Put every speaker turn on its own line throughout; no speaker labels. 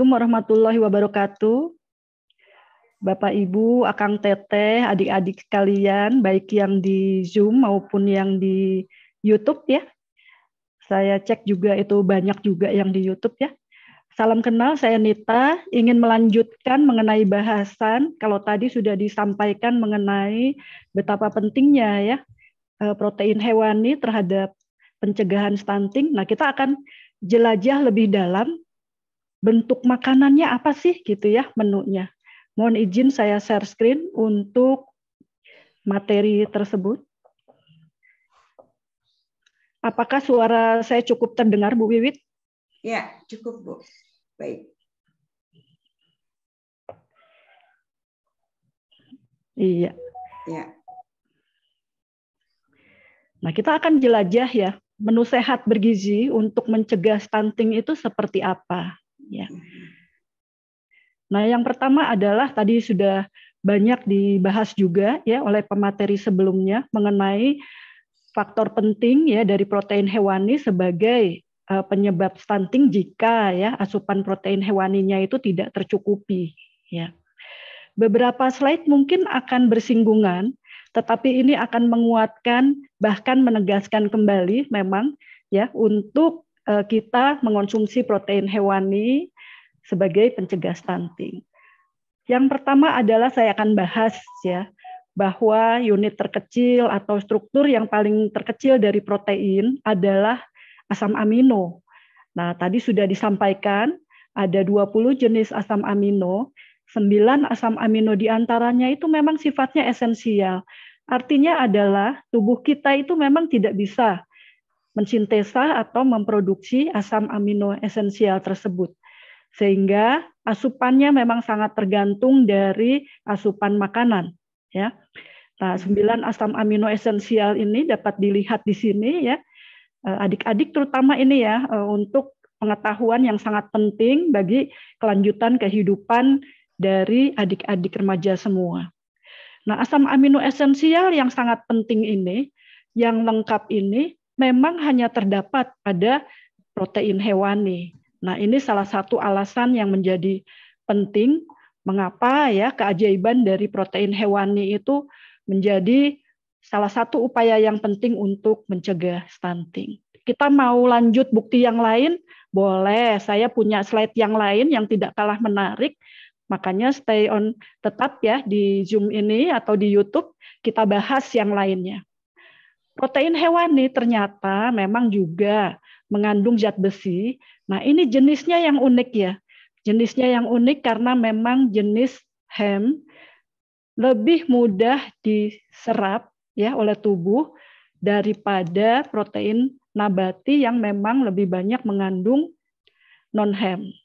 Assalamualaikum warahmatullahi wabarakatuh. Bapak Ibu, Akang Teteh, adik-adik sekalian, baik yang di Zoom maupun yang di YouTube ya. Saya cek juga itu banyak juga yang di YouTube ya. Salam kenal, saya Nita, ingin melanjutkan mengenai bahasan kalau tadi sudah disampaikan mengenai betapa pentingnya ya eh, protein hewani terhadap pencegahan stunting. Nah, kita akan jelajah lebih dalam bentuk makanannya apa sih gitu ya menunya. Mohon izin saya share screen untuk materi tersebut. Apakah suara saya cukup terdengar Bu Wiwit? Ya, cukup Bu. Baik. Iya. Ya. Nah, kita akan jelajah ya menu sehat bergizi untuk mencegah stunting itu seperti apa. Ya. Hmm. Nah, yang pertama adalah tadi sudah banyak dibahas juga ya oleh pemateri sebelumnya mengenai faktor penting ya dari protein hewani sebagai uh, penyebab stunting jika ya asupan protein hewaninya itu tidak tercukupi ya. Beberapa slide mungkin akan bersinggungan tetapi ini akan menguatkan bahkan menegaskan kembali memang ya untuk Eh, kita mengonsumsi protein hewani sebagai pencegah stunting. Yang pertama adalah saya akan bahas ya bahwa unit terkecil atau struktur yang paling terkecil dari protein adalah asam amino. Nah, tadi sudah disampaikan ada 20 jenis asam amino. 9 asam amino diantaranya itu memang sifatnya esensial. Artinya adalah tubuh kita itu memang tidak bisa mensintesa atau memproduksi asam amino esensial tersebut. Sehingga asupannya memang sangat tergantung dari asupan makanan, ya. Nah, 9 asam amino esensial ini dapat dilihat di sini ya. Eh, adik-adik terutama ini ya eh, untuk pengetahuan yang sangat penting bagi kelanjutan kehidupan dari adik-adik remaja semua. Nah, asam amino esensial yang sangat penting ini, yang lengkap ini memang hanya terdapat pada protein hewani. Nah, ini salah satu alasan yang menjadi penting mengapa ya keajaiban dari protein hewani itu menjadi salah satu upaya yang penting untuk mencegah stunting. Kita mau lanjut bukti yang lain? Boleh, saya punya slide yang lain yang tidak kalah menarik. Makanya stay on tetap ya di Zoom ini atau di YouTube kita bahas yang lainnya. Protein hewani ternyata memang juga mengandung zat besi. Nah, ini jenisnya yang unik ya. Jenisnya yang unik karena memang jenis hem lebih mudah diserap ya oleh tubuh daripada protein nabati yang memang lebih banyak mengandung non hem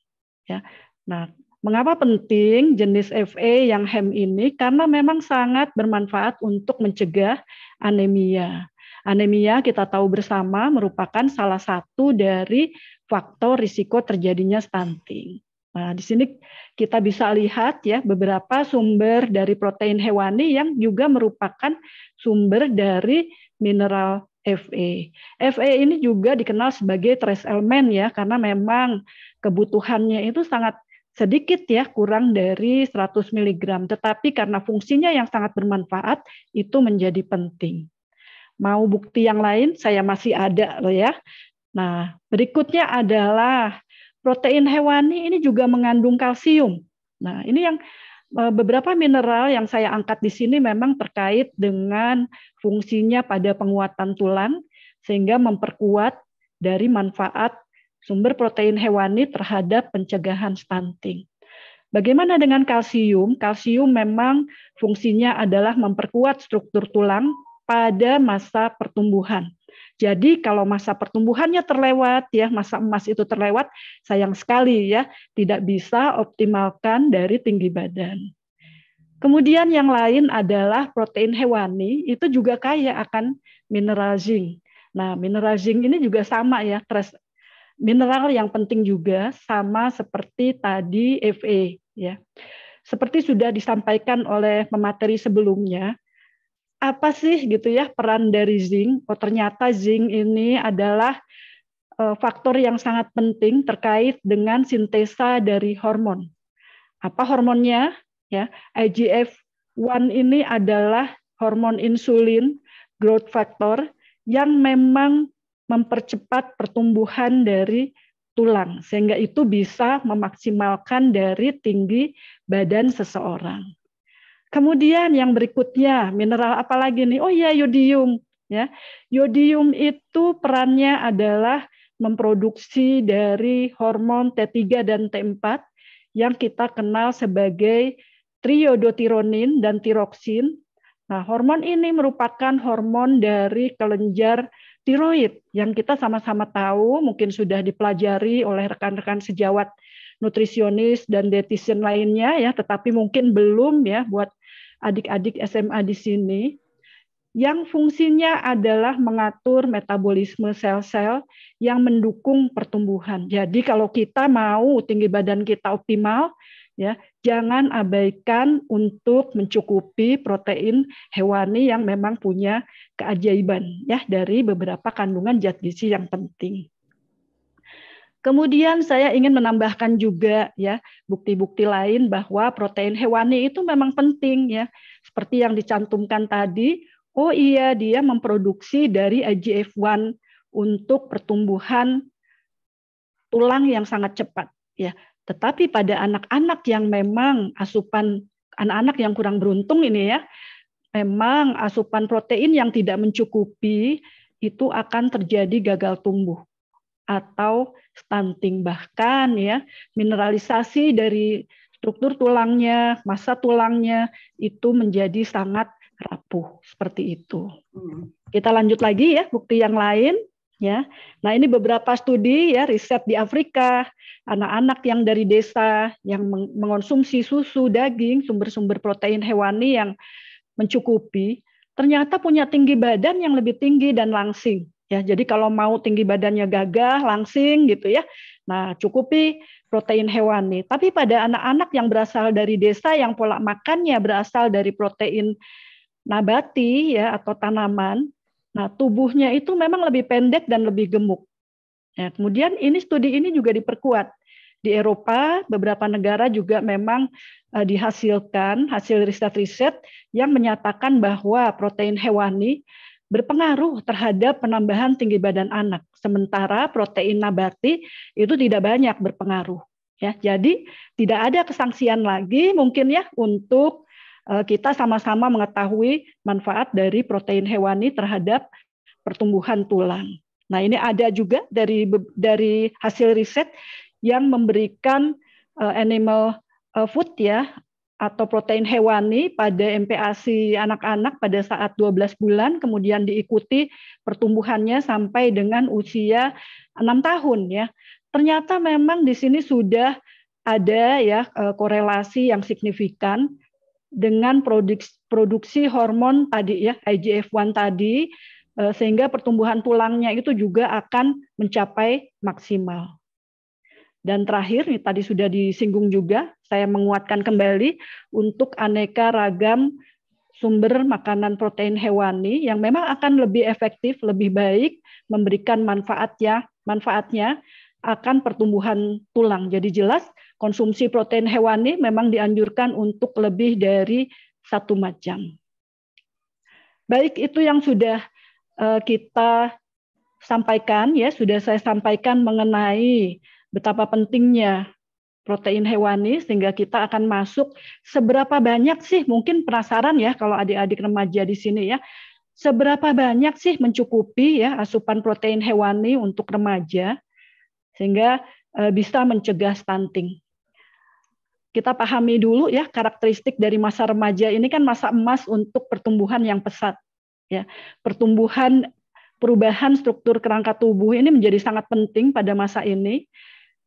ya. Nah, mengapa penting jenis Fe yang hem ini karena memang sangat bermanfaat untuk mencegah anemia. Anemia kita tahu bersama merupakan salah satu dari faktor risiko terjadinya stunting. Nah, di sini kita bisa lihat ya beberapa sumber dari protein hewani yang juga merupakan sumber dari mineral Fe. Fe ini juga dikenal sebagai trace element ya karena memang kebutuhannya itu sangat sedikit ya kurang dari 100 mg tetapi karena fungsinya yang sangat bermanfaat itu menjadi penting. Mau bukti yang lain, saya masih ada loh ya. Nah, berikutnya adalah protein hewani ini juga mengandung kalsium. Nah, ini yang e, beberapa mineral yang saya angkat di sini memang terkait dengan fungsinya pada penguatan tulang sehingga memperkuat dari manfaat sumber protein hewani terhadap pencegahan stunting. Bagaimana dengan kalsium? Kalsium memang fungsinya adalah memperkuat struktur tulang pada masa pertumbuhan. Jadi kalau masa pertumbuhannya terlewat ya, masa emas itu terlewat, sayang sekali ya, tidak bisa optimalkan dari tinggi badan. Kemudian yang lain adalah protein hewani, itu juga kaya akan mineral zinc. Nah, mineral zinc ini juga sama ya, terus mineral yang penting juga sama seperti tadi Fe ya. Seperti sudah disampaikan oleh pemateri sebelumnya, apa sih gitu ya peran dari zinc? Oh ternyata zinc ini adalah eh, faktor yang sangat penting terkait dengan sintesa dari hormon. Apa hormonnya? Ya, IGF-1 ini adalah hormon insulin growth factor yang memang mempercepat pertumbuhan dari tulang sehingga itu bisa memaksimalkan dari tinggi badan seseorang. Kemudian yang berikutnya, mineral apa lagi nih? Oh iya, yodium. Ya. Yodium itu perannya adalah memproduksi dari hormon T3 dan T4 yang kita kenal sebagai triodotironin dan tiroksin. Nah, hormon ini merupakan hormon dari kelenjar tiroid yang kita sama-sama tahu, mungkin sudah dipelajari oleh rekan-rekan sejawat nutrisionis dan dietitian lainnya ya, tetapi mungkin belum ya buat adik-adik SMA di sini yang fungsinya adalah mengatur metabolisme sel-sel yang mendukung pertumbuhan. Jadi kalau kita mau tinggi badan kita optimal, ya jangan abaikan untuk mencukupi protein hewani yang memang punya keajaiban ya dari beberapa kandungan zat gizi yang penting. Kemudian saya ingin menambahkan juga ya bukti-bukti lain bahwa protein hewani itu memang penting ya. Seperti yang dicantumkan tadi, oh iya dia memproduksi dari IGF-1 untuk pertumbuhan tulang yang sangat cepat ya. Tetapi pada anak-anak yang memang asupan anak-anak yang kurang beruntung ini ya, memang asupan protein yang tidak mencukupi itu akan terjadi gagal tumbuh atau stunting bahkan ya mineralisasi dari struktur tulangnya, masa tulangnya itu menjadi sangat rapuh seperti itu. Hmm. Kita lanjut lagi ya bukti yang lain ya. Nah, ini beberapa studi ya riset di Afrika, anak-anak yang dari desa yang mengonsumsi susu, daging, sumber-sumber protein hewani yang mencukupi, ternyata punya tinggi badan yang lebih tinggi dan langsing Ya, jadi kalau mau tinggi badannya gagah, langsing gitu ya. Nah, cukupi protein hewani. Tapi pada anak-anak yang berasal dari desa yang pola makannya berasal dari protein nabati ya atau tanaman, nah tubuhnya itu memang lebih pendek dan lebih gemuk. Ya, kemudian ini studi ini juga diperkuat di Eropa beberapa negara juga memang eh, dihasilkan hasil riset-riset yang menyatakan bahwa protein hewani berpengaruh terhadap penambahan tinggi badan anak. Sementara protein nabati itu tidak banyak berpengaruh. Ya, jadi tidak ada kesangsian lagi mungkin ya untuk eh, kita sama-sama mengetahui manfaat dari protein hewani terhadap pertumbuhan tulang. Nah, ini ada juga dari dari hasil riset yang memberikan eh, animal eh, food ya atau protein hewani pada MPASI anak-anak pada saat 12 bulan kemudian diikuti pertumbuhannya sampai dengan usia 6 tahun ya. Ternyata memang di sini sudah ada ya e, korelasi yang signifikan dengan produksi, produksi hormon tadi ya IGF-1 tadi e, sehingga pertumbuhan tulangnya itu juga akan mencapai maksimal. Dan terakhir nih tadi sudah disinggung juga, saya menguatkan kembali untuk aneka ragam sumber makanan protein hewani yang memang akan lebih efektif, lebih baik memberikan manfaatnya, manfaatnya akan pertumbuhan tulang. Jadi jelas konsumsi protein hewani memang dianjurkan untuk lebih dari satu macam. Baik itu yang sudah eh, kita sampaikan ya sudah saya sampaikan mengenai betapa pentingnya protein hewani sehingga kita akan masuk seberapa banyak sih mungkin penasaran ya kalau adik-adik remaja di sini ya seberapa banyak sih mencukupi ya asupan protein hewani untuk remaja sehingga eh, bisa mencegah stunting. Kita pahami dulu ya karakteristik dari masa remaja ini kan masa emas untuk pertumbuhan yang pesat ya. Pertumbuhan perubahan struktur kerangka tubuh ini menjadi sangat penting pada masa ini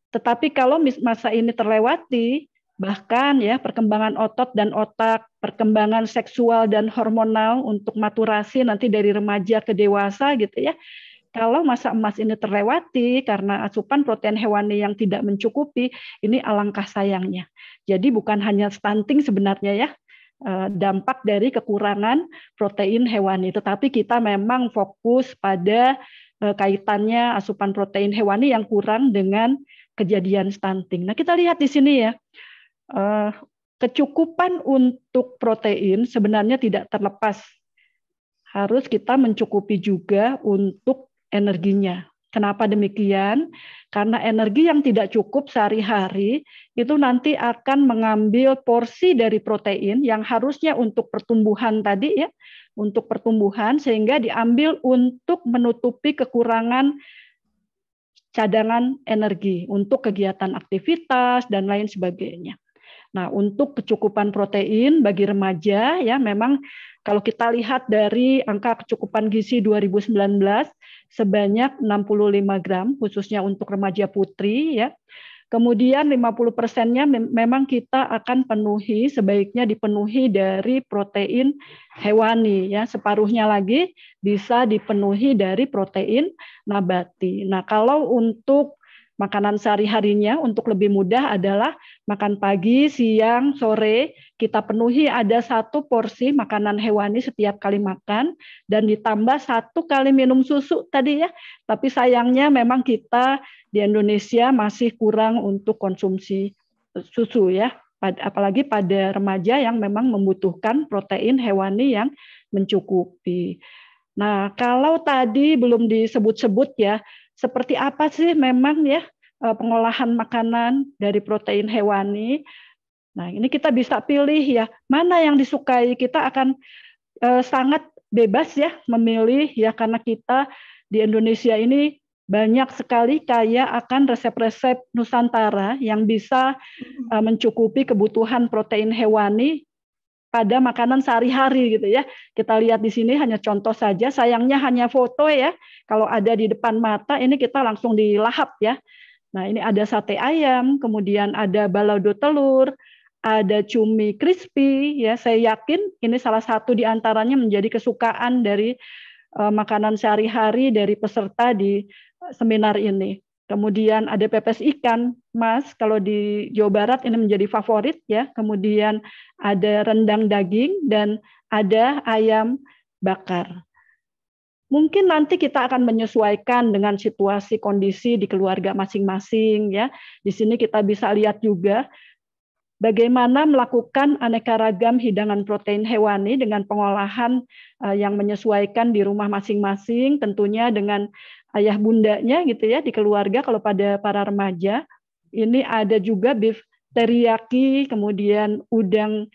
tetapi kalau masa ini terlewati, bahkan ya perkembangan otot dan otak, perkembangan seksual dan hormonal untuk maturasi nanti dari remaja ke dewasa gitu ya. Kalau masa emas ini terlewati karena asupan protein hewani yang tidak mencukupi, ini alangkah sayangnya. Jadi bukan hanya stunting sebenarnya ya eh, dampak dari kekurangan protein hewani, tetapi kita memang fokus pada eh, kaitannya asupan protein hewani yang kurang dengan kejadian stunting. Nah, kita lihat di sini ya. Eh, kecukupan untuk protein sebenarnya tidak terlepas. Harus kita mencukupi juga untuk energinya. Kenapa demikian? Karena energi yang tidak cukup sehari-hari itu nanti akan mengambil porsi dari protein yang harusnya untuk pertumbuhan tadi ya, untuk pertumbuhan sehingga diambil untuk menutupi kekurangan cadangan energi untuk kegiatan aktivitas dan lain sebagainya. Nah, untuk kecukupan protein bagi remaja ya memang kalau kita lihat dari angka kecukupan gizi 2019 sebanyak 65 gram khususnya untuk remaja putri ya. Kemudian 50 persennya memang kita akan penuhi sebaiknya dipenuhi dari protein hewani ya separuhnya lagi bisa dipenuhi dari protein nabati. Nah kalau untuk makanan sehari-harinya untuk lebih mudah adalah makan pagi, siang, sore kita penuhi ada satu porsi makanan hewani setiap kali makan dan ditambah satu kali minum susu tadi ya. Tapi sayangnya memang kita di Indonesia masih kurang untuk konsumsi eh, susu ya. Apalagi pada remaja yang memang membutuhkan protein hewani yang mencukupi. Nah, kalau tadi belum disebut-sebut ya, seperti apa sih memang ya eh, pengolahan makanan dari protein hewani? Nah, ini kita bisa pilih ya, mana yang disukai kita akan e, sangat bebas ya memilih ya karena kita di Indonesia ini banyak sekali kaya akan resep-resep Nusantara yang bisa e, mencukupi kebutuhan protein hewani pada makanan sehari-hari gitu ya. Kita lihat di sini hanya contoh saja, sayangnya hanya foto ya. Kalau ada di depan mata ini kita langsung dilahap ya. Nah ini ada sate ayam, kemudian ada balado telur, ada cumi crispy ya saya yakin ini salah satu di antaranya menjadi kesukaan dari uh, makanan sehari-hari dari peserta di eh, seminar ini. Kemudian ada pepes ikan, Mas, kalau di Jawa Barat ini menjadi favorit ya. Kemudian ada rendang daging dan ada ayam bakar. Mungkin nanti kita akan menyesuaikan dengan situasi kondisi di keluarga masing-masing ya. Di sini kita bisa lihat juga bagaimana melakukan aneka ragam hidangan protein hewani dengan pengolahan eh, yang menyesuaikan di rumah masing-masing, tentunya dengan ayah bundanya gitu ya di keluarga kalau pada para remaja. Ini ada juga beef teriyaki, kemudian udang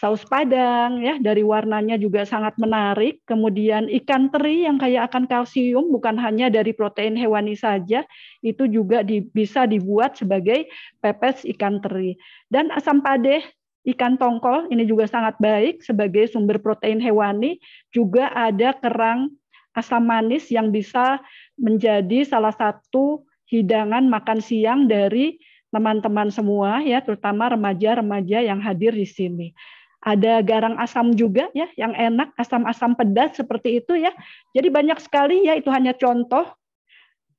saus padang ya dari warnanya juga sangat menarik. Kemudian ikan teri yang kaya akan kalsium bukan hanya dari protein hewani saja, itu juga di, bisa dibuat sebagai pepes ikan teri. Dan asam padeh ikan tongkol ini juga sangat baik sebagai sumber protein hewani, juga ada kerang asam manis yang bisa menjadi salah satu hidangan makan siang dari teman-teman semua ya terutama remaja-remaja yang hadir di sini ada garang asam juga ya yang enak asam-asam pedas seperti itu ya. Jadi banyak sekali ya itu hanya contoh.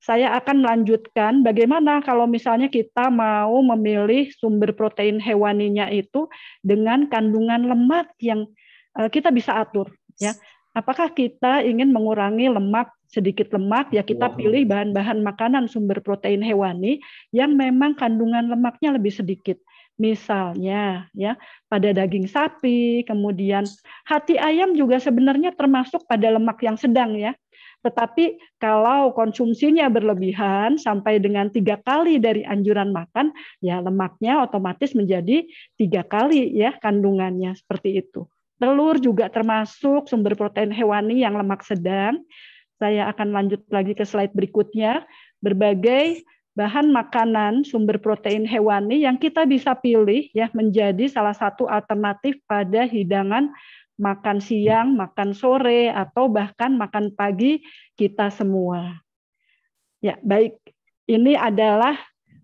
Saya akan melanjutkan bagaimana kalau misalnya kita mau memilih sumber protein hewaninya itu dengan kandungan lemak yang eh, kita bisa atur ya. Apakah kita ingin mengurangi lemak sedikit lemak ya kita wow. Iya. pilih bahan-bahan makanan sumber protein hewani yang memang kandungan lemaknya lebih sedikit. Misalnya ya pada daging sapi, kemudian hati ayam juga sebenarnya termasuk pada lemak yang sedang ya. Tetapi kalau konsumsinya berlebihan sampai dengan tiga kali dari anjuran makan, ya lemaknya otomatis menjadi tiga kali ya kandungannya seperti itu. Telur juga termasuk sumber protein hewani yang lemak sedang. Saya akan lanjut lagi ke slide berikutnya. Berbagai bahan makanan sumber protein hewani yang kita bisa pilih ya menjadi salah satu alternatif pada hidangan makan siang, makan sore atau bahkan makan pagi kita semua. Ya, baik. Ini adalah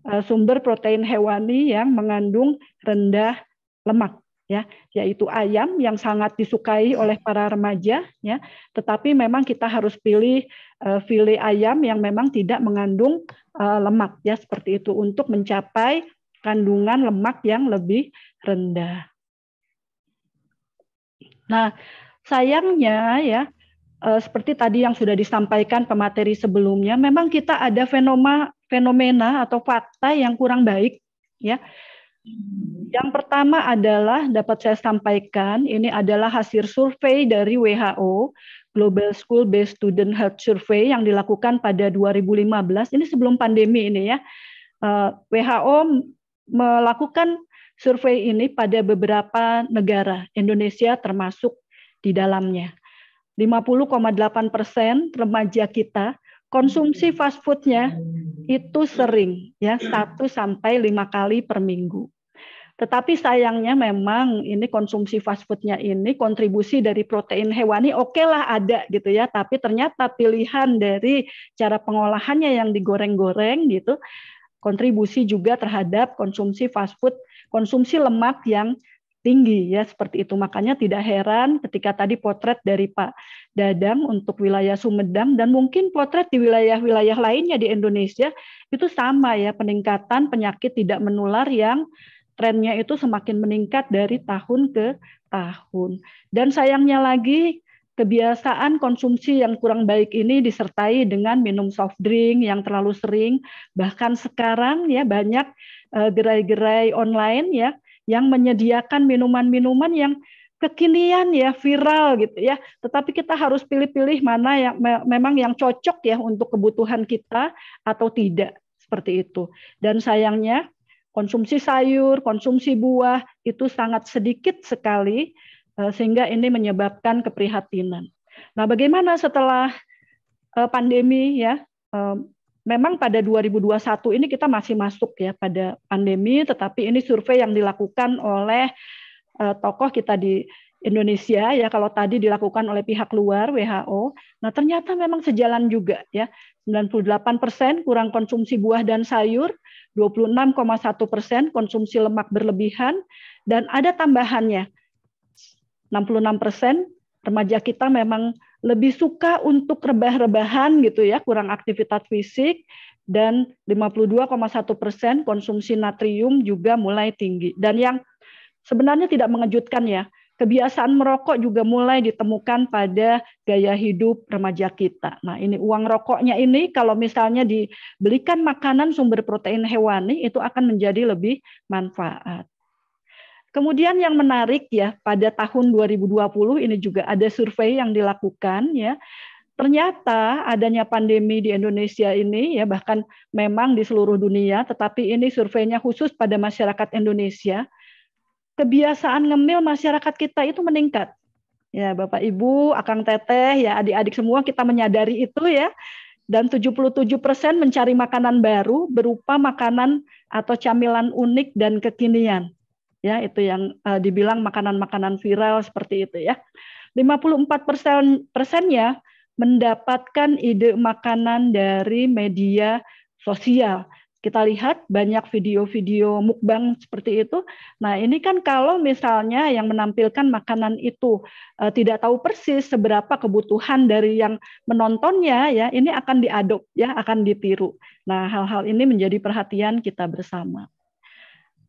eh, sumber protein hewani yang mengandung rendah lemak ya yaitu ayam yang sangat disukai oleh para remaja ya tetapi memang kita harus pilih uh, eh, file ayam yang memang tidak mengandung uh, lemak ya seperti itu untuk mencapai kandungan lemak yang lebih rendah. Nah, sayangnya ya eh, seperti tadi yang sudah disampaikan pemateri sebelumnya memang kita ada fenoma fenomena atau fakta yang kurang baik ya yang pertama adalah dapat saya sampaikan ini adalah hasil survei dari WHO Global School Based Student Health Survey yang dilakukan pada 2015 ini sebelum pandemi ini ya. Eh, WHO melakukan survei ini pada beberapa negara, Indonesia termasuk di dalamnya. 50,8 persen remaja kita konsumsi fast foodnya hmm. itu sering ya satu sampai lima kali per minggu. Tetapi sayangnya memang ini konsumsi fast foodnya ini kontribusi dari protein hewani oke okay lah ada gitu ya. Tapi ternyata pilihan dari cara pengolahannya yang digoreng-goreng gitu kontribusi juga terhadap konsumsi fast food, konsumsi lemak yang tinggi ya seperti itu. Makanya tidak heran ketika tadi potret dari Pak Dadang untuk wilayah Sumedang dan mungkin potret di wilayah-wilayah lainnya di Indonesia itu sama ya peningkatan penyakit tidak menular yang trennya itu semakin meningkat dari tahun ke tahun. Dan sayangnya lagi kebiasaan konsumsi yang kurang baik ini disertai dengan minum soft drink yang terlalu sering bahkan sekarang ya banyak eh, gerai-gerai online ya yang menyediakan minuman-minuman yang kekinian ya viral gitu ya. Tetapi kita harus pilih-pilih mana yang me memang yang cocok ya untuk kebutuhan kita atau tidak seperti itu. Dan sayangnya konsumsi sayur, konsumsi buah itu sangat sedikit sekali eh, sehingga ini menyebabkan keprihatinan. Nah, bagaimana setelah eh, pandemi ya eh, memang pada 2021 ini kita masih masuk ya pada pandemi, tetapi ini survei yang dilakukan oleh uh, tokoh kita di Indonesia ya kalau tadi dilakukan oleh pihak luar WHO. Nah, ternyata memang sejalan juga ya. 98% kurang konsumsi buah dan sayur, 26,1% konsumsi lemak berlebihan dan ada tambahannya. 66% remaja kita memang lebih suka untuk rebah-rebahan gitu ya, kurang aktivitas fisik dan 52,1 persen konsumsi natrium juga mulai tinggi. Dan yang sebenarnya tidak mengejutkan ya, kebiasaan merokok juga mulai ditemukan pada gaya hidup remaja kita. Nah ini uang rokoknya ini kalau misalnya dibelikan makanan sumber protein hewani itu akan menjadi lebih manfaat. Kemudian yang menarik ya pada tahun 2020 ini juga ada survei yang dilakukan ya. Ternyata adanya pandemi di Indonesia ini ya bahkan memang di seluruh dunia tetapi ini surveinya khusus pada masyarakat Indonesia. Kebiasaan ngemil masyarakat kita itu meningkat. Ya, Bapak Ibu, Akang Teteh, ya adik-adik semua kita menyadari itu ya dan 77% mencari makanan baru berupa makanan atau camilan unik dan kekinian ya itu yang uh, dibilang makanan-makanan viral seperti itu ya. 54% persennya mendapatkan ide makanan dari media sosial. Kita lihat banyak video-video mukbang seperti itu. Nah, ini kan kalau misalnya yang menampilkan makanan itu eh, tidak tahu persis seberapa kebutuhan dari yang menontonnya ya, ini akan diadop ya, akan ditiru. Nah, hal-hal ini menjadi perhatian kita bersama.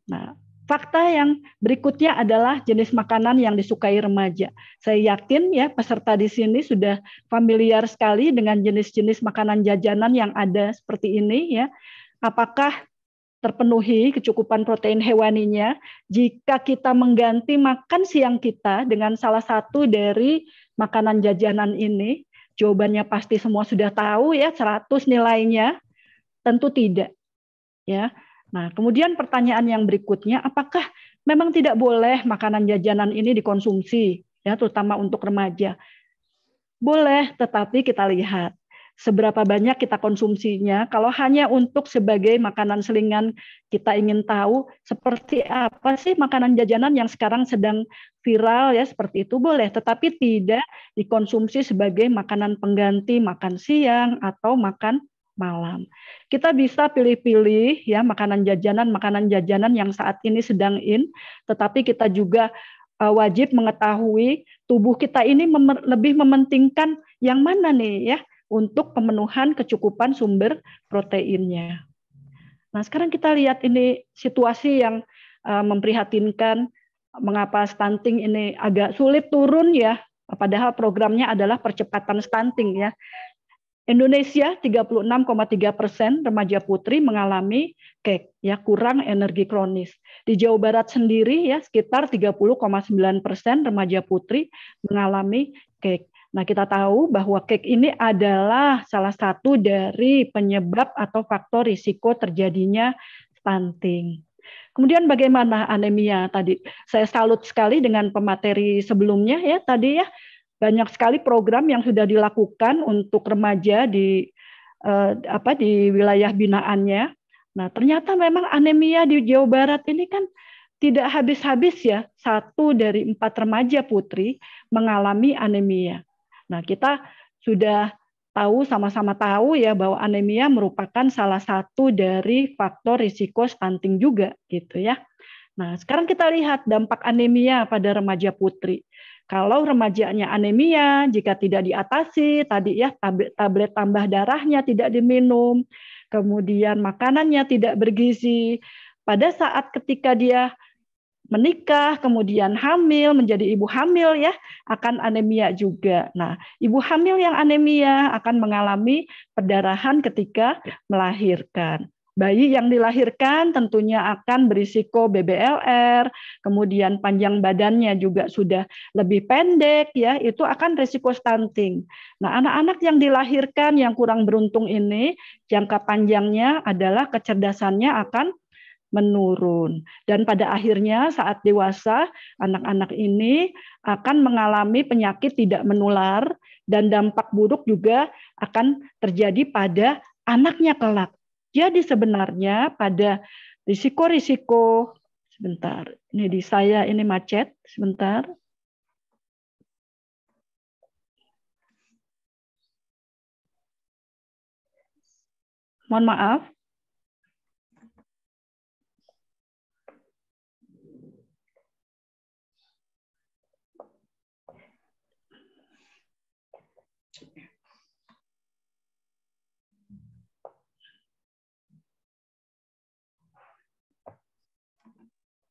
Nah, Fakta yang berikutnya adalah jenis makanan yang disukai remaja. Saya yakin ya peserta di sini sudah familiar sekali dengan jenis-jenis makanan jajanan yang ada seperti ini ya. Apakah terpenuhi kecukupan protein hewaninya jika kita mengganti makan siang kita dengan salah satu dari makanan jajanan ini? Jawabannya pasti semua sudah tahu ya 100 nilainya. Tentu tidak. Ya. Nah, kemudian pertanyaan yang berikutnya, apakah memang tidak boleh makanan jajanan ini dikonsumsi, ya, terutama untuk remaja? Boleh, tetapi kita lihat seberapa banyak kita konsumsinya. Kalau hanya untuk sebagai makanan selingan, kita ingin tahu seperti apa sih makanan jajanan yang sekarang sedang viral ya seperti itu boleh, tetapi tidak dikonsumsi sebagai makanan pengganti makan siang atau makan malam. Kita bisa pilih-pilih ya makanan jajanan, makanan jajanan yang saat ini sedang in, tetapi kita juga eh, wajib mengetahui tubuh kita ini lebih mementingkan yang mana nih ya untuk pemenuhan kecukupan sumber proteinnya. Nah, sekarang kita lihat ini situasi yang eh, memprihatinkan mengapa stunting ini agak sulit turun ya padahal programnya adalah percepatan stunting ya. Indonesia 36,3 persen remaja putri mengalami kek, ya kurang energi kronis. Di Jawa Barat sendiri ya sekitar 30,9 persen remaja putri mengalami kek. Nah kita tahu bahwa kek ini adalah salah satu dari penyebab atau faktor risiko terjadinya stunting. Kemudian bagaimana anemia tadi? Saya salut sekali dengan pemateri sebelumnya ya tadi ya banyak sekali program yang sudah dilakukan untuk remaja di uh, apa di wilayah binaannya. Nah, ternyata memang anemia di Jawa Barat ini kan tidak habis-habis ya. Satu dari empat remaja putri mengalami anemia. Nah, kita sudah tahu sama-sama tahu ya bahwa anemia merupakan salah satu dari faktor risiko stunting juga gitu ya. Nah, sekarang kita lihat dampak anemia pada remaja putri. Kalau remajanya anemia, jika tidak diatasi, tadi ya tablet, tablet tambah darahnya tidak diminum, kemudian makanannya tidak bergizi, pada saat ketika dia menikah, kemudian hamil, menjadi ibu hamil ya, akan anemia juga. Nah, ibu hamil yang anemia akan mengalami perdarahan ketika ya. melahirkan. Bayi yang dilahirkan tentunya akan berisiko BBLR, kemudian panjang badannya juga sudah lebih pendek ya, itu akan risiko stunting. Nah, anak-anak yang dilahirkan yang kurang beruntung ini jangka panjangnya adalah kecerdasannya akan menurun dan pada akhirnya saat dewasa anak-anak ini akan mengalami penyakit tidak menular dan dampak buruk juga akan terjadi pada anaknya kelak jadi sebenarnya pada risiko-risiko sebentar. Ini di saya ini macet sebentar. Mohon maaf.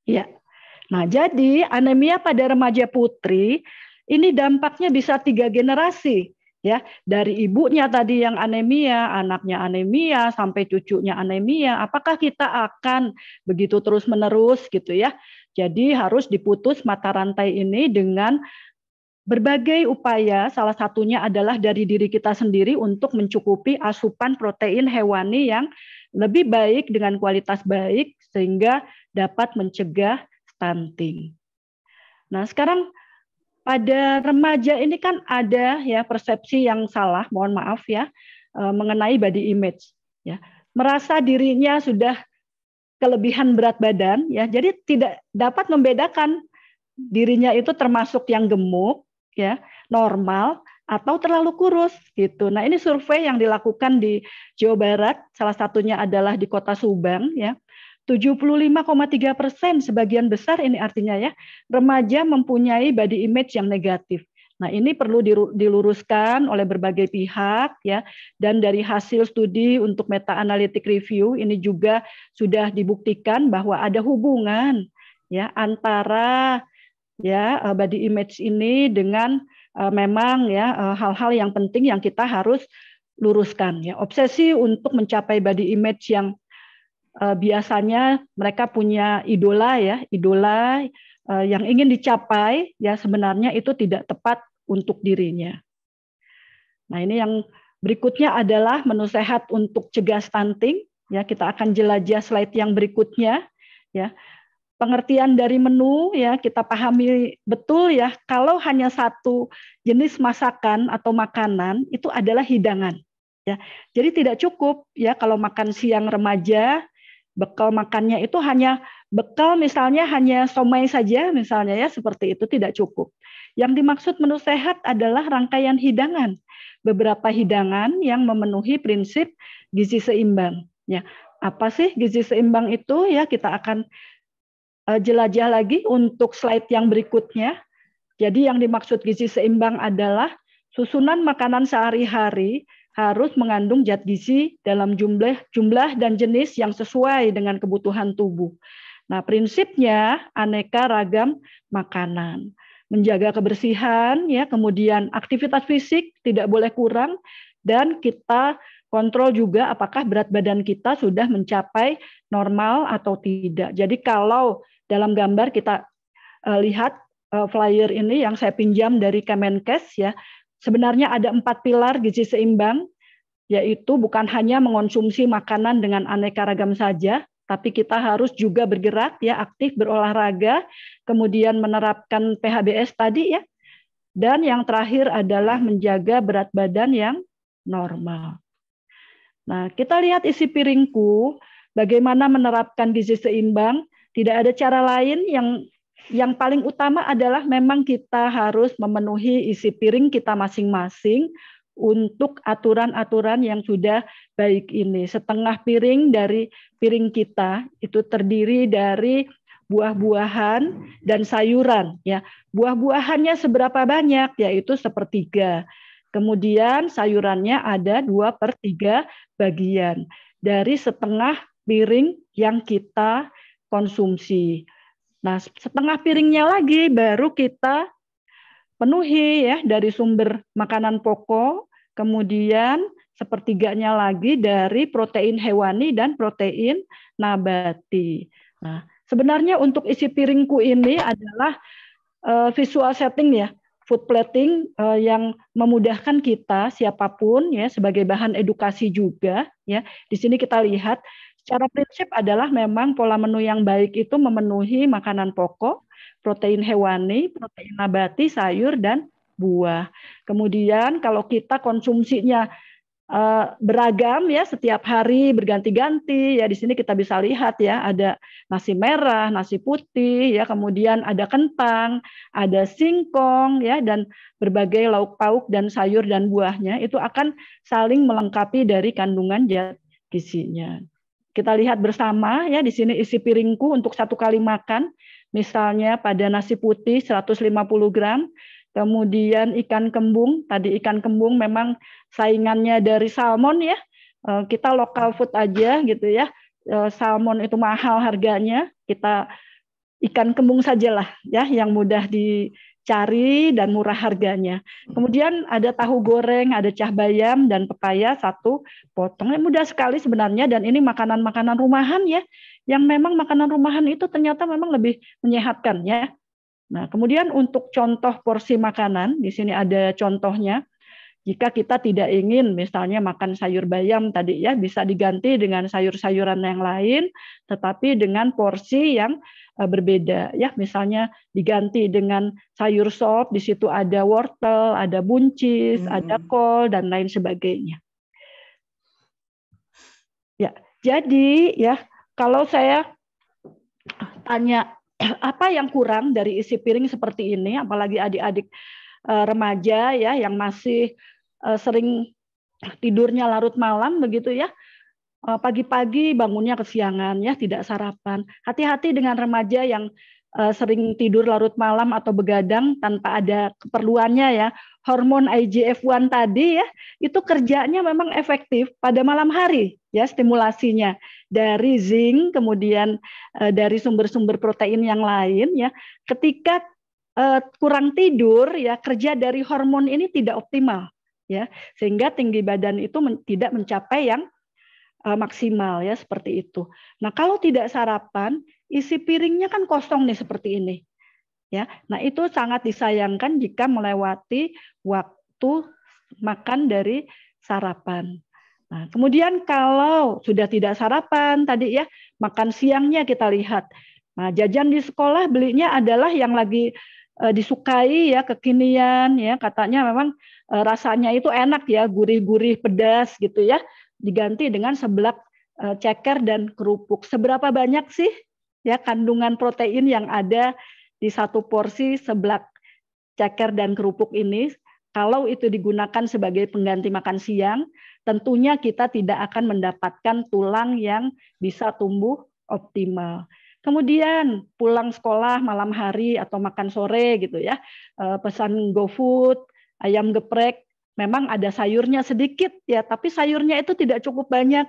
Ya. Nah, jadi anemia pada remaja putri ini dampaknya bisa tiga generasi ya dari ibunya tadi yang anemia, anaknya anemia sampai cucunya anemia. Apakah kita akan begitu terus menerus gitu ya? Jadi harus diputus mata rantai ini dengan Berbagai upaya, salah satunya adalah dari diri kita sendiri untuk mencukupi asupan protein hewani yang lebih baik dengan kualitas baik sehingga dapat mencegah stunting. Nah, sekarang pada remaja ini kan ada ya persepsi yang salah, mohon maaf ya, e, mengenai body image ya. Merasa dirinya sudah kelebihan berat badan ya. Jadi tidak dapat membedakan dirinya itu termasuk yang gemuk ya normal atau terlalu kurus gitu. Nah ini survei yang dilakukan di Jawa Barat, salah satunya adalah di kota Subang ya. 75,3 persen sebagian besar ini artinya ya remaja mempunyai body image yang negatif. Nah ini perlu diluruskan oleh berbagai pihak ya dan dari hasil studi untuk meta analitik review ini juga sudah dibuktikan bahwa ada hubungan ya antara ya eh, body image ini dengan eh, memang ya eh, hal-hal yang penting yang kita harus luruskan ya obsesi untuk mencapai body image yang biasanya mereka punya idola ya idola yang ingin dicapai ya sebenarnya itu tidak tepat untuk dirinya nah ini yang berikutnya adalah menu sehat untuk cegah stunting ya kita akan jelajah slide yang berikutnya ya pengertian dari menu ya kita pahami betul ya kalau hanya satu jenis masakan atau makanan itu adalah hidangan ya. Jadi tidak cukup ya kalau makan siang remaja bekal makannya itu hanya bekal misalnya hanya somai saja misalnya ya seperti itu tidak cukup. Yang dimaksud menu sehat adalah rangkaian hidangan. Beberapa hidangan yang memenuhi prinsip gizi seimbang ya. Apa sih gizi seimbang itu ya kita akan Eh, jelajah lagi untuk slide yang berikutnya. Jadi yang dimaksud gizi seimbang adalah susunan makanan sehari-hari harus mengandung zat gizi dalam jumlah jumlah dan jenis yang sesuai dengan kebutuhan tubuh. Nah, prinsipnya aneka ragam makanan. Menjaga kebersihan ya, kemudian aktivitas fisik tidak boleh kurang dan kita kontrol juga apakah berat badan kita sudah mencapai normal atau tidak. Jadi kalau dalam gambar kita eh, lihat eh, flyer ini yang saya pinjam dari Kemenkes ya. Sebenarnya ada empat pilar gizi seimbang, yaitu bukan hanya mengonsumsi makanan dengan aneka ragam saja, tapi kita harus juga bergerak ya aktif berolahraga kemudian menerapkan PHBS tadi ya dan yang terakhir adalah menjaga berat badan yang normal. Nah, kita lihat isi piringku bagaimana menerapkan gizi seimbang tidak ada cara lain yang yang paling utama adalah memang kita harus memenuhi isi piring kita masing-masing untuk aturan-aturan yang sudah baik ini. Setengah piring dari piring kita itu terdiri dari buah-buahan dan sayuran ya. Buah-buahannya seberapa banyak yaitu sepertiga. Kemudian sayurannya ada dua per tiga bagian dari setengah piring yang kita konsumsi. Nah, setengah piringnya lagi baru kita penuhi ya dari sumber makanan pokok, kemudian sepertiganya lagi dari protein hewani dan protein nabati. Nah, sebenarnya untuk isi piringku ini adalah uh, visual setting ya, food plating uh, yang memudahkan kita siapapun ya sebagai bahan edukasi juga ya. Di sini kita lihat Secara prinsip adalah memang pola menu yang baik itu memenuhi makanan pokok, protein hewani, protein nabati, sayur dan buah. Kemudian kalau kita konsumsinya eh, beragam ya setiap hari berganti-ganti ya di sini kita bisa lihat ya ada nasi merah, nasi putih ya kemudian ada kentang, ada singkong ya dan berbagai lauk pauk dan sayur dan buahnya itu akan saling melengkapi dari kandungan zat gizinya. Kita lihat bersama ya di sini isi piringku untuk satu kali makan, misalnya pada nasi putih 150 gram, kemudian ikan kembung. Tadi ikan kembung memang saingannya dari salmon ya. Eh, kita lokal food aja gitu ya. Eh, salmon itu mahal harganya. Kita ikan kembung sajalah ya yang mudah di cari dan murah harganya. Hmm. Kemudian ada tahu goreng, ada cah bayam dan pepaya satu potong. Eh, mudah sekali sebenarnya dan ini makanan-makanan rumahan ya. Yang memang makanan rumahan itu ternyata memang lebih menyehatkan ya. Nah, kemudian untuk contoh porsi makanan, di sini ada contohnya jika kita tidak ingin misalnya makan sayur bayam tadi ya bisa diganti dengan sayur-sayuran yang lain tetapi dengan porsi yang eh, berbeda ya misalnya diganti dengan sayur sop di situ ada wortel, ada buncis, hmm. ada kol dan lain sebagainya. Ya, jadi ya kalau saya tanya apa yang kurang dari isi piring seperti ini apalagi adik-adik eh, remaja ya yang masih Eh, sering tidurnya larut malam begitu ya eh, pagi-pagi bangunnya kesiangan ya tidak sarapan hati-hati dengan remaja yang eh, sering tidur larut malam atau begadang tanpa ada keperluannya ya hormon IGF-1 tadi ya itu kerjanya memang efektif pada malam hari ya stimulasinya dari zinc kemudian dari sumber-sumber protein yang lain ya ketika kurang tidur ya kerja dari hormon ini tidak optimal ya sehingga tinggi badan itu men tidak mencapai yang uh, maksimal ya seperti itu. Nah kalau tidak sarapan isi piringnya kan kosong nih seperti ini ya. Nah itu sangat disayangkan jika melewati waktu makan dari sarapan. Nah, kemudian kalau sudah tidak sarapan tadi ya, makan siangnya kita lihat. Nah, jajan di sekolah belinya adalah yang lagi Eh, disukai ya kekinian ya katanya memang eh, rasanya itu enak ya gurih-gurih pedas gitu ya diganti dengan seblak eh, ceker dan kerupuk. Seberapa banyak sih ya kandungan protein yang ada di satu porsi seblak ceker dan kerupuk ini? Kalau itu digunakan sebagai pengganti makan siang, tentunya kita tidak akan mendapatkan tulang yang bisa tumbuh optimal. Kemudian pulang sekolah malam hari atau makan sore gitu ya, eh, pesan GoFood, ayam geprek, memang ada sayurnya sedikit ya, tapi sayurnya itu tidak cukup banyak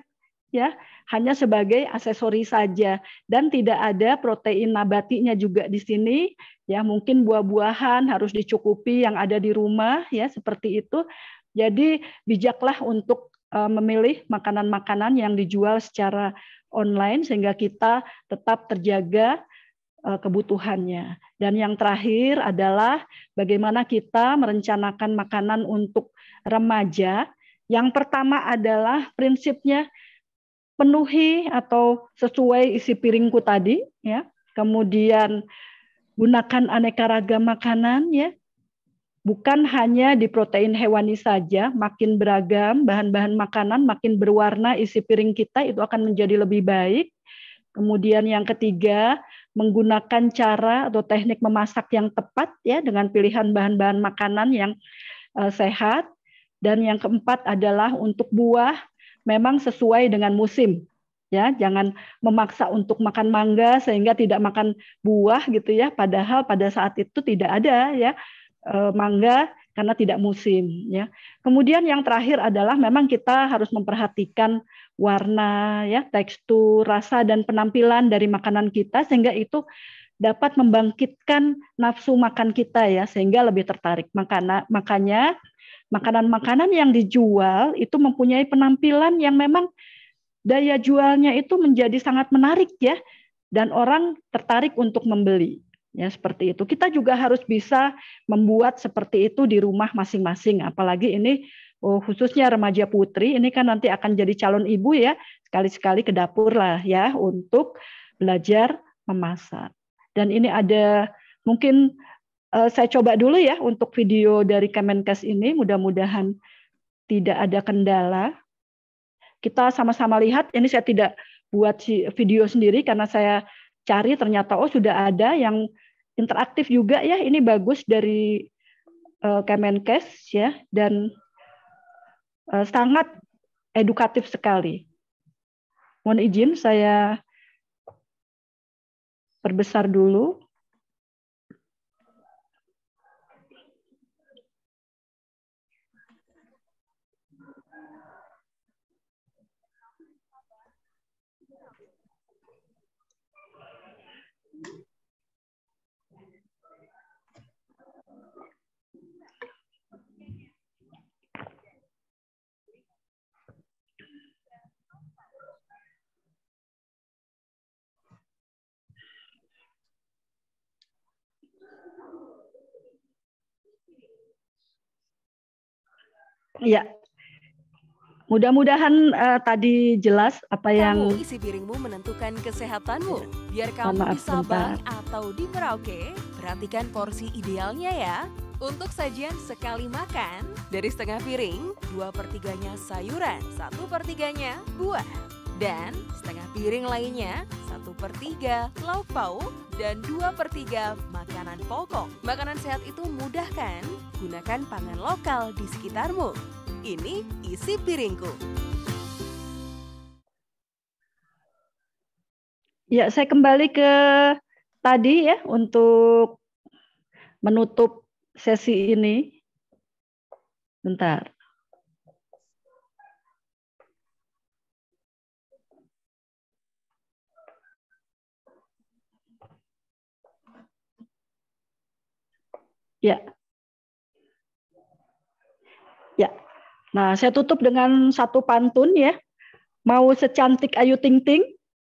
ya, hanya sebagai aksesoris saja dan tidak ada protein nabatinya juga di sini ya, mungkin buah-buahan harus dicukupi yang ada di rumah ya seperti itu. Jadi bijaklah untuk eh, memilih makanan-makanan yang dijual secara online sehingga kita tetap terjaga eh, kebutuhannya. Dan yang terakhir adalah bagaimana kita merencanakan makanan untuk remaja. Yang pertama adalah prinsipnya penuhi atau sesuai isi piringku tadi ya. Kemudian gunakan aneka ragam makanan ya bukan hanya di protein hewani saja, makin beragam bahan-bahan makanan, makin berwarna isi piring kita itu akan menjadi lebih baik. Kemudian yang ketiga, menggunakan cara atau teknik memasak yang tepat ya dengan pilihan bahan-bahan makanan yang uh, sehat. Dan yang keempat adalah untuk buah memang sesuai dengan musim ya jangan memaksa untuk makan mangga sehingga tidak makan buah gitu ya padahal pada saat itu tidak ada ya Eh, mangga karena tidak musim ya. Kemudian yang terakhir adalah memang kita harus memperhatikan warna ya, tekstur, rasa dan penampilan dari makanan kita sehingga itu dapat membangkitkan nafsu makan kita ya sehingga lebih tertarik. Makana, makanya makanan-makanan yang dijual itu mempunyai penampilan yang memang daya jualnya itu menjadi sangat menarik ya dan orang tertarik untuk membeli ya seperti itu. Kita juga harus bisa membuat seperti itu di rumah masing-masing. Apalagi ini oh, khususnya remaja putri ini kan nanti akan jadi calon ibu ya sekali-sekali ke dapur lah ya untuk belajar memasak. Dan ini ada mungkin eh, saya coba dulu ya untuk video dari Kemenkes ini mudah-mudahan tidak ada kendala. Kita sama-sama lihat ini saya tidak buat video sendiri karena saya cari ternyata oh sudah ada yang interaktif juga ya ini bagus dari uh, Kemenkes ya dan uh, sangat edukatif sekali. Mohon izin saya perbesar dulu. Iya. Mudah-mudahan uh, tadi jelas apa yang kamu isi piringmu menentukan kesehatanmu. Biar kamu Maaf, di Sabang bentar. atau di Merauke, perhatikan porsi idealnya ya. Untuk sajian sekali makan, dari setengah piring, dua per 3 sayuran, satu per 3 buah. Dan setengah piring lainnya, satu per 3 lauk pauk, dan dua per 3 makanan pokok. Makanan sehat itu mudah kan? gunakan pangan lokal di sekitarmu. Ini isi piringku. Ya, saya kembali ke tadi ya untuk menutup sesi ini. Bentar. Ya, Nah, saya tutup dengan satu pantun ya. Mau secantik Ayu Ting Ting,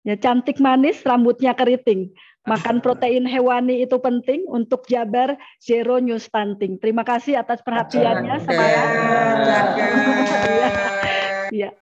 ya cantik manis, rambutnya keriting. Makan ah. protein hewani itu penting untuk Jabar Zero New Stunting. Terima kasih atas perhatiannya. Semangat. Ya.